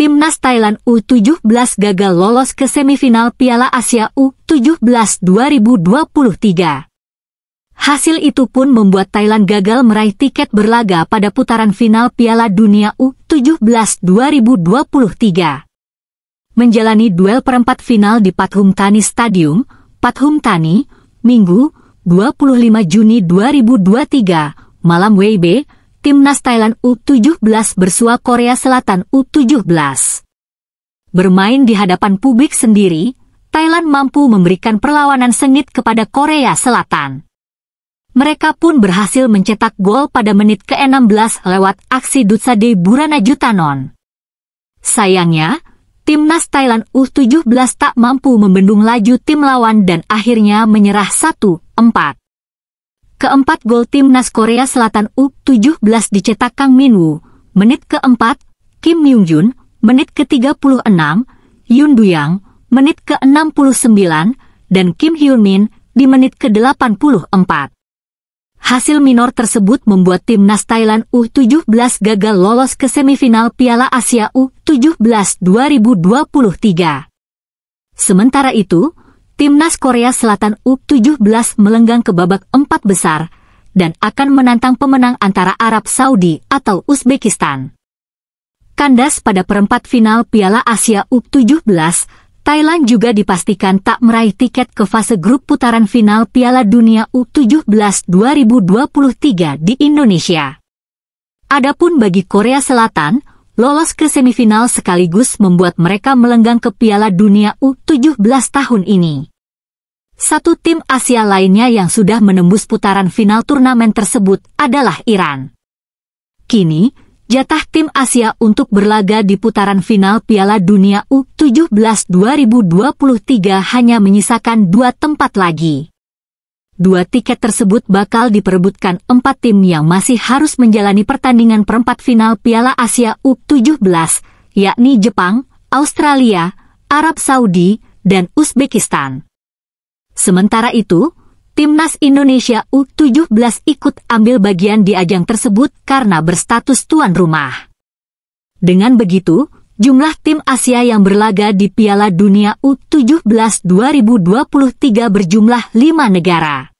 timnas Thailand U17 gagal lolos ke semifinal Piala Asia U17 2023. Hasil itu pun membuat Thailand gagal meraih tiket berlaga pada putaran final Piala Dunia U17 2023. Menjalani duel perempat final di Thani Stadium, Thani, Minggu, 25 Juni 2023, malam WIB, timnas Thailand U17 bersua Korea Selatan U17. Bermain di hadapan publik sendiri, Thailand mampu memberikan perlawanan sengit kepada Korea Selatan. Mereka pun berhasil mencetak gol pada menit ke-16 lewat aksi Dutsade Burana Jutanon. Sayangnya, timnas Thailand U17 tak mampu membendung laju tim lawan dan akhirnya menyerah 1-4. Keempat gol timnas Korea Selatan U17 dicetak Kang Min Woo, menit keempat, Kim Myung-jun, menit ke-36, Yun Yang, menit ke-69, dan Kim Hyun Min di menit ke-84. Hasil minor tersebut membuat timnas Thailand U17 gagal lolos ke semifinal Piala Asia U17 2023. Sementara itu, timnas Korea Selatan U17 melenggang ke babak empat besar dan akan menantang pemenang antara Arab Saudi atau Uzbekistan. Kandas pada perempat final Piala Asia U17, Thailand juga dipastikan tak meraih tiket ke fase grup putaran final Piala Dunia U17 2023 di Indonesia. Adapun bagi Korea Selatan, lolos ke semifinal sekaligus membuat mereka melenggang ke Piala Dunia U17 tahun ini. Satu tim Asia lainnya yang sudah menembus putaran final turnamen tersebut adalah Iran. Kini, jatah tim Asia untuk berlaga di putaran final Piala Dunia U17 2023 hanya menyisakan dua tempat lagi. Dua tiket tersebut bakal diperebutkan empat tim yang masih harus menjalani pertandingan perempat final Piala Asia U17, yakni Jepang, Australia, Arab Saudi, dan Uzbekistan. Sementara itu, Timnas Indonesia U17 ikut ambil bagian di ajang tersebut karena berstatus tuan rumah. Dengan begitu, jumlah tim Asia yang berlaga di Piala Dunia U17 2023 berjumlah lima negara.